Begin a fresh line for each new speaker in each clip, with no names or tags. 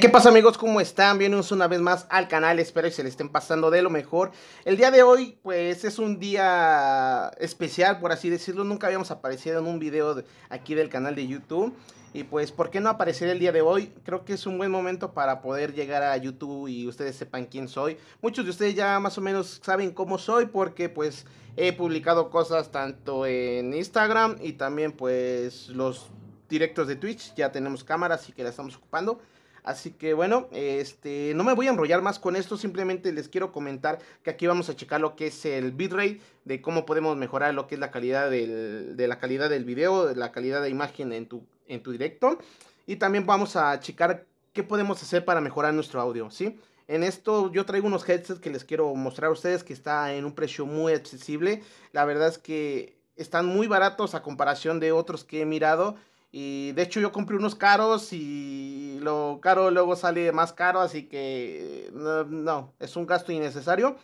¿qué pasa amigos? ¿Cómo están? Bienvenidos una vez más al canal, espero que se le estén pasando de lo mejor. El día de hoy, pues, es un día especial, por así decirlo. Nunca habíamos aparecido en un video aquí del canal de YouTube. Y pues, ¿por qué no aparecer el día de hoy? Creo que es un buen momento para poder llegar a YouTube y ustedes sepan quién soy. Muchos de ustedes ya más o menos saben cómo soy porque pues he publicado cosas tanto en Instagram y también pues los directos de Twitch. Ya tenemos cámaras y que la estamos ocupando. Así que bueno, este, no me voy a enrollar más con esto, simplemente les quiero comentar que aquí vamos a checar lo que es el bitrate, de cómo podemos mejorar lo que es la calidad del, de la calidad del video, de la calidad de imagen en tu, en tu directo. Y también vamos a checar qué podemos hacer para mejorar nuestro audio, ¿sí? En esto yo traigo unos headsets que les quiero mostrar a ustedes que está en un precio muy accesible. La verdad es que están muy baratos a comparación de otros que he mirado y de hecho yo compré unos caros y lo caro luego sale más caro, así que no, es un gasto innecesario.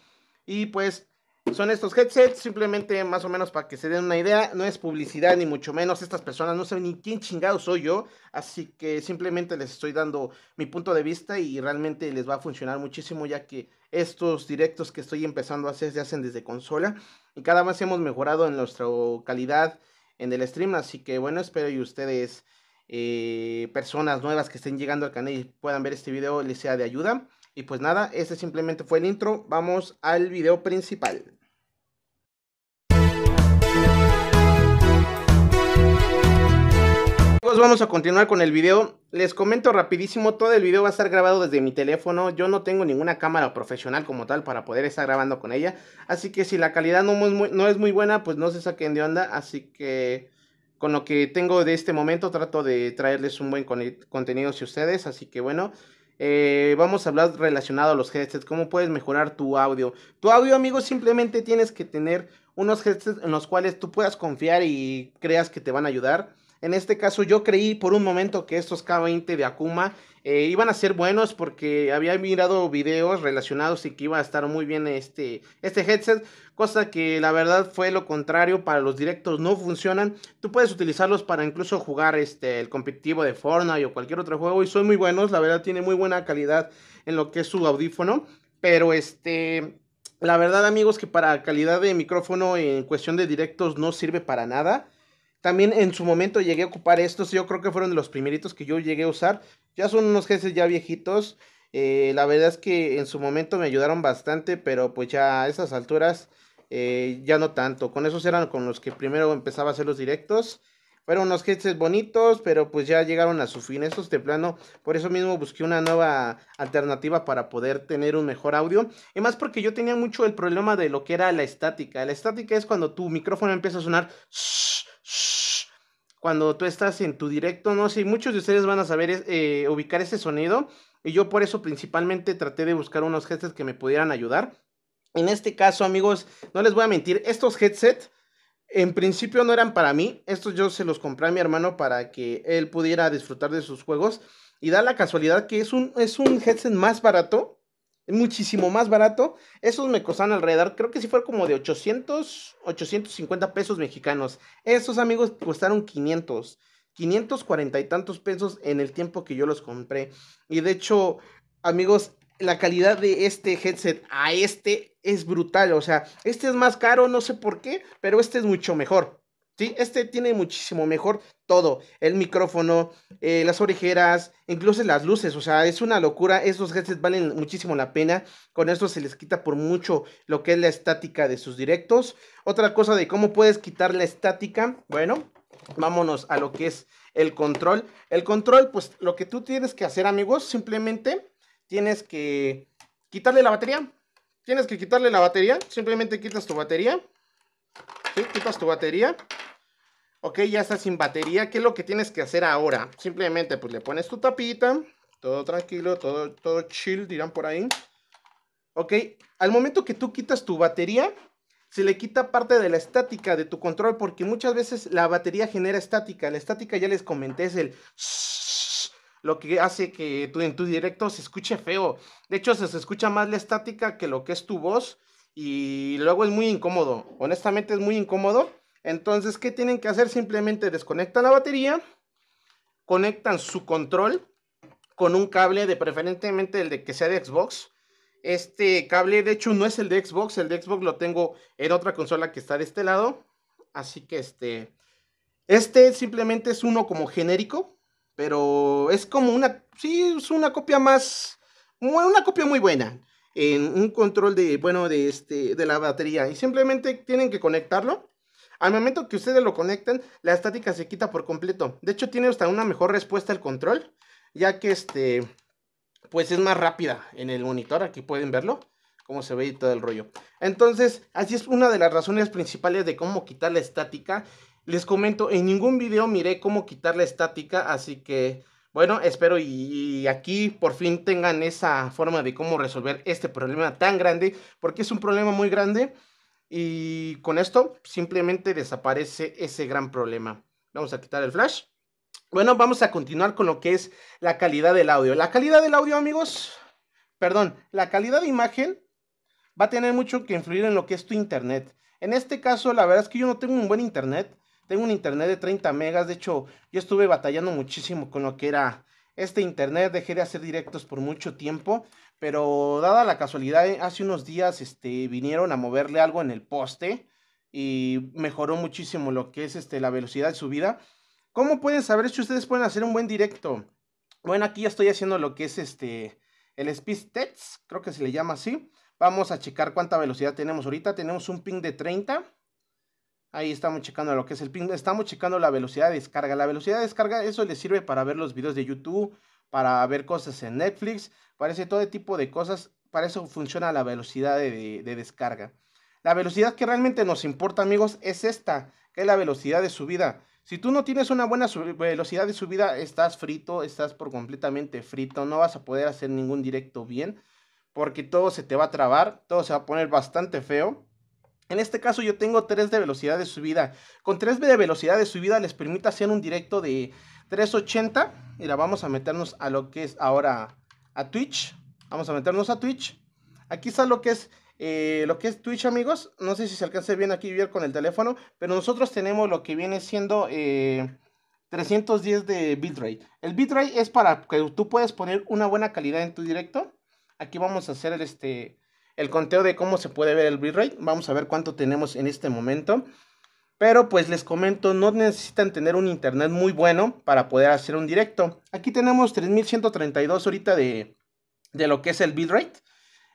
Y pues son estos headsets, simplemente más o menos para que se den una idea, no es publicidad ni mucho menos, estas personas no saben ni quién chingado soy yo, así que simplemente les estoy dando mi punto de vista y realmente les va a funcionar muchísimo ya que estos directos que estoy empezando a hacer se hacen desde consola y cada vez hemos mejorado en nuestra calidad en el stream. Así que bueno, espero y ustedes, eh, personas nuevas que estén llegando al canal y puedan ver este video, les sea de ayuda. Y pues nada, este simplemente fue el intro. Vamos al video principal. vamos a continuar con el video. Les comento rapidísimo, todo el video va a estar grabado desde mi teléfono. Yo no tengo ninguna cámara profesional como tal para poder estar grabando con ella. Así que si la calidad no, es muy buena, pues no se saquen de onda. Así que con lo que tengo de este momento trato de traerles un buen contenido si ustedes. Así que bueno, eh, vamos a hablar relacionado a los headsets. ¿Cómo puedes mejorar tu audio? Tu audio, amigo simplemente tienes que tener unos headsets en los cuales tú puedas confiar y creas que te van a ayudar en este caso yo creí por un momento que estos K20 de Akuma eh, iban a ser buenos porque había mirado videos relacionados y que iba a estar muy bien este, este headset, cosa que la verdad fue lo contrario, para los directos no funcionan, tú puedes utilizarlos para incluso jugar este, el competitivo de Fortnite o cualquier otro juego y son muy buenos, la verdad tiene muy buena calidad en lo que es su audífono, pero este... La verdad amigos que para calidad de micrófono en cuestión de directos no sirve para nada. También en su momento llegué a ocupar estos, yo creo que fueron de los primeritos que yo llegué a usar. Ya son unos jefes ya viejitos. Eh, la verdad es que en su momento me ayudaron bastante, pero pues ya a esas alturas eh, ya no tanto. Con esos eran con los que primero empezaba a hacer los directos. Fueron unos headsets bonitos, pero pues ya llegaron a su fin. Estos de plano, por eso mismo busqué una nueva alternativa para poder tener un mejor audio. Y más porque yo tenía mucho el problema de lo que era la estática. La estática es cuando tu micrófono empieza a sonar cuando tú estás en tu directo, no sé, muchos de ustedes van a saber eh, ubicar ese sonido y yo por eso principalmente traté de buscar unos headsets que me pudieran ayudar. En este caso, amigos, no les voy a mentir, estos headsets en principio no eran para mí, estos yo se los compré a mi hermano para que él pudiera disfrutar de sus juegos y da la casualidad que es un, es un headset más barato muchísimo más barato. Esos me costaron alrededor, creo que si fue como de 800, 850 pesos mexicanos. Esos amigos costaron 500, 540 y tantos pesos en el tiempo que yo los compré. Y de hecho, amigos, la calidad de este headset a este es brutal. O sea, este es más caro, no sé por qué, pero este es mucho mejor. ¿sí? Este tiene muchísimo mejor todo, el micrófono, eh, las orejeras, incluso las luces, o sea, es una locura, esos headsets valen muchísimo la pena, con esto se les quita por mucho lo que es la estática de sus directos. Otra cosa de cómo puedes quitar la estática, bueno, vámonos a lo que es el control. El control, pues lo que tú tienes que hacer amigos, simplemente tienes que quitarle la batería. Tienes que quitarle la batería. Simplemente quitas tu batería. Quitas tu batería. Ok, ya está sin batería. ¿Qué es lo que tienes que hacer ahora? Simplemente pues le pones tu tapita. Todo tranquilo, todo, todo chill, dirán por ahí. Ok, al momento que tú quitas tu batería, se le quita parte de la estática de tu control porque muchas veces la batería genera estática. La estática ya les comenté es el lo que hace que tú en tu directo se escuche feo. De hecho, se escucha más la estática que lo que es tu voz y luego es muy incómodo. Honestamente es muy incómodo. Entonces, ¿qué tienen que hacer? Simplemente desconectan la batería, conectan su control con un cable de preferentemente el de que sea de Xbox. Este cable, de hecho, no es el de Xbox. El de Xbox lo tengo en otra consola que está de este lado. Así que este. Este simplemente es uno como genérico. Pero es como una. Sí, es una copia más. Una copia muy buena. En un control de. Bueno, de este. De la batería. Y simplemente tienen que conectarlo. Al momento que ustedes lo conectan, la estática se quita por completo. De hecho, tiene hasta una mejor respuesta al control, ya que este, pues es más rápida en el monitor. Aquí pueden verlo, cómo se ve y todo el rollo. Entonces, así es una de las razones principales de cómo quitar la estática. Les comento, en ningún video miré cómo quitar la estática, así que... Bueno, espero y, aquí por fin tengan esa forma de cómo resolver este problema tan grande, porque es un problema muy grande y con esto simplemente desaparece ese gran problema. Vamos a quitar el flash. Bueno, vamos a continuar con lo que es la calidad del audio. La calidad del audio, amigos, perdón, la calidad de imagen va a tener mucho que influir en lo que es tu internet. En este caso, la verdad es que yo no tengo un buen internet. Tengo un internet de 30 megas. De hecho, yo estuve batallando muchísimo con lo que era este internet. Dejé de hacer directos por mucho tiempo. Pero dada la casualidad, eh, hace unos días este, vinieron a moverle algo en el poste y mejoró muchísimo lo que es este, la velocidad de subida. ¿Cómo pueden saber si ustedes pueden hacer un buen directo? Bueno, aquí ya estoy haciendo lo que es este el speed test, creo que se le llama así. Vamos a checar cuánta velocidad tenemos ahorita. Tenemos un ping de 30. Ahí estamos checando lo que es el ping. Estamos checando la velocidad de descarga. La velocidad de descarga, eso le sirve para ver los videos de YouTube para ver cosas en Netflix, parece todo tipo de cosas. Para eso funciona la velocidad de, descarga. La velocidad que realmente nos importa, amigos, es esta, que es la velocidad de subida. Si tú no tienes una buena velocidad de subida, estás frito, estás por completamente frito, no vas a poder hacer ningún directo bien, porque todo se te va a trabar, todo se va a poner bastante feo. En este caso yo tengo 3 de velocidad de subida. Con 3 de velocidad de subida les permite hacer un directo de 380. la vamos a meternos a lo que es ahora a Twitch. Vamos a meternos a Twitch. Aquí está lo que es eh, lo que es Twitch, amigos. No sé si se alcance bien aquí con el teléfono, pero nosotros tenemos lo que viene siendo 310 eh, de bitrate. El bitrate es para que tú puedas poner una buena calidad en tu directo. Aquí vamos a hacer el, este, el conteo de cómo se puede ver el bitrate. Vamos a ver cuánto tenemos en este momento. Pero pues les comento, no necesitan tener un internet muy bueno para poder hacer un directo. Aquí tenemos 3132 ahorita de, lo que es el bitrate.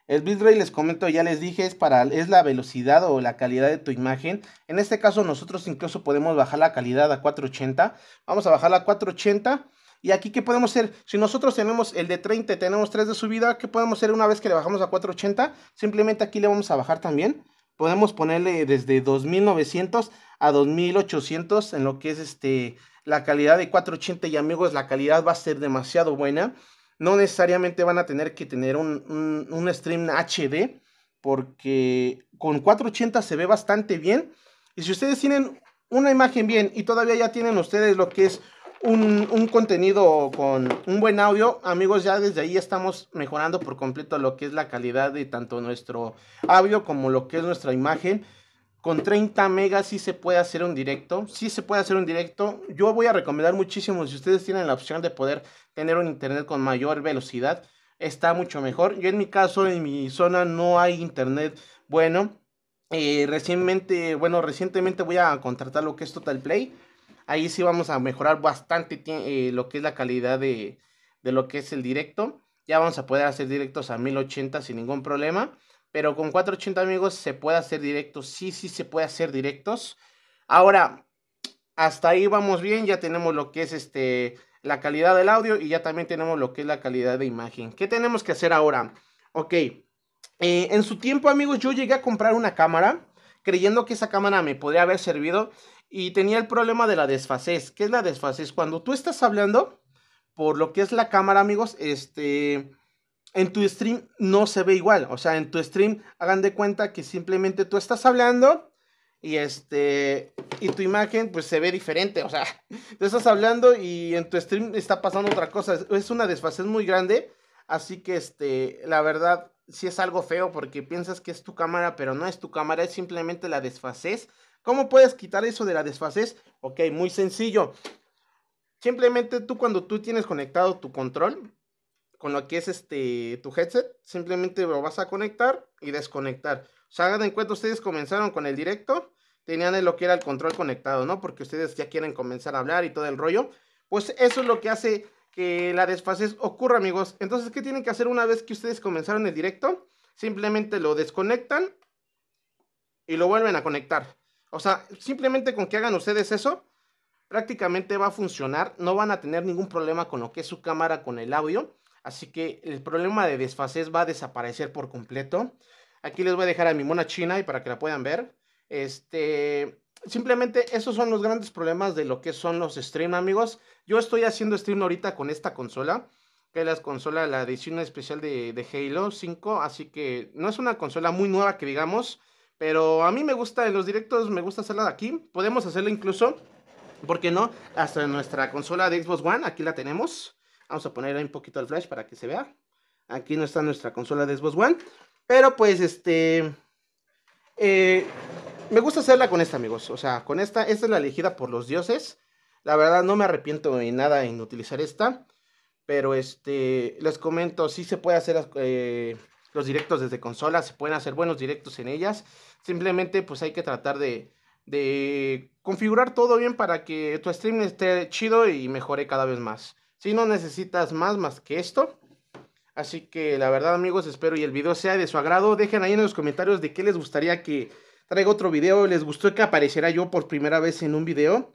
El bitrate, les comento, ya les dije, es, para, es la velocidad o la calidad de tu imagen. En este caso nosotros incluso podemos bajar la calidad a 480. Vamos a bajarla a 480. Y aquí, ¿qué podemos hacer? Si nosotros tenemos el de 30, tenemos 3 de subida, ¿qué podemos hacer una vez que le bajamos a 480? Simplemente aquí le vamos a bajar también podemos ponerle desde 2900 a 2800 en lo que es este la calidad de 480 y amigos la calidad va a ser demasiado buena no necesariamente van a tener que tener un, un stream HD porque con 480 se ve bastante bien y si ustedes tienen una imagen bien y todavía ya tienen ustedes lo que es un, contenido con un buen audio, amigos, ya desde ahí estamos mejorando por completo lo que es la calidad de tanto nuestro audio como lo que es nuestra imagen. Con 30 megas sí se puede hacer un directo, sí se puede hacer un directo. Yo voy a recomendar muchísimo, si ustedes tienen la opción de poder tener un internet con mayor velocidad, está mucho mejor. Yo en mi caso, en mi zona no hay internet bueno. Eh, recientemente, bueno, recientemente voy a contratar lo que es Total Play ahí sí vamos a mejorar bastante eh, lo que es la calidad de, lo que es el directo. Ya vamos a poder hacer directos a 1080 sin ningún problema. Pero con 480 amigos se puede hacer directos. Sí, sí se puede hacer directos. Ahora, hasta ahí vamos bien. Ya tenemos lo que es este, la calidad del audio y ya también tenemos lo que es la calidad de imagen. ¿Qué tenemos que hacer ahora? Ok. Eh, en su tiempo, amigos, yo llegué a comprar una cámara creyendo que esa cámara me podría haber servido y tenía el problema de la desfasez. ¿Qué es la desfasez? Cuando tú estás hablando, por lo que es la cámara, amigos, este, en tu stream no se ve igual. O sea, en tu stream hagan de cuenta que simplemente tú estás hablando y este y tu imagen pues se ve diferente, o sea, tú estás hablando y en tu stream está pasando otra cosa, es una desfasez muy grande, así que este la verdad sí es algo feo porque piensas que es tu cámara, pero no es tu cámara, es simplemente la desfasez ¿Cómo puedes quitar eso de la desfasez? Ok, muy sencillo. Simplemente tú cuando tú tienes conectado tu control con lo que es este tu headset, simplemente lo vas a conectar y desconectar. O sea, hagan en cuenta, ustedes comenzaron con el directo, tenían lo que era el control conectado, ¿no? Porque ustedes ya quieren comenzar a hablar y todo el rollo. Pues eso es lo que hace que la desfasez ocurra, amigos. Entonces, ¿qué tienen que hacer una vez que ustedes comenzaron el directo? Simplemente lo desconectan y lo vuelven a conectar. O sea, simplemente con que hagan ustedes eso, prácticamente va a funcionar. No van a tener ningún problema con lo que es su cámara, con el audio. Así que el problema de desfasez va a desaparecer por completo. Aquí les voy a dejar a mi mona china y para que la puedan ver. Este, simplemente esos son los grandes problemas de lo que son los stream, amigos. Yo estoy haciendo stream ahorita con esta consola, que es la consola, la edición especial de, de Halo 5. Así que no es una consola muy nueva que digamos. Pero a mí me gusta, en los directos me gusta hacerla de aquí. Podemos hacerla incluso, ¿por qué no? Hasta nuestra consola de Xbox One, aquí la tenemos. Vamos a poner un poquito el flash para que se vea. Aquí no está nuestra consola de Xbox One. Pero pues este... Eh, me gusta hacerla con esta, amigos. O sea, con esta, esta es la elegida por los dioses. La verdad no me arrepiento en nada en utilizar esta. Pero este, les comento, sí se puede hacer eh, los directos desde consolas, se pueden hacer buenos directos en ellas. Simplemente pues hay que tratar de, configurar todo bien para que tu stream esté chido y mejore cada vez más. Si no necesitas más más que esto. Así que la verdad amigos, espero y el video sea de su agrado. Dejen ahí en los comentarios de qué les gustaría que traiga otro video. ¿Les gustó que apareciera yo por primera vez en un video?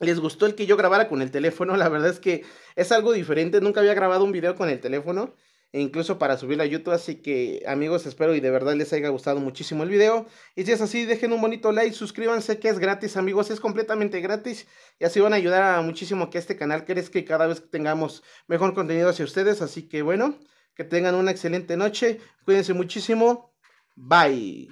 ¿Les gustó el que yo grabara con el teléfono? La verdad es que es algo diferente. Nunca había grabado un video con el teléfono. E incluso para subir a YouTube. Así que amigos, espero y de verdad les haya gustado muchísimo el video. Y si es así, dejen un bonito like, suscríbanse que es gratis amigos, es completamente gratis. Y así van a ayudar a muchísimo que este canal crezca y cada vez que tengamos mejor contenido hacia ustedes. Así que bueno, que tengan una excelente noche, cuídense muchísimo, bye.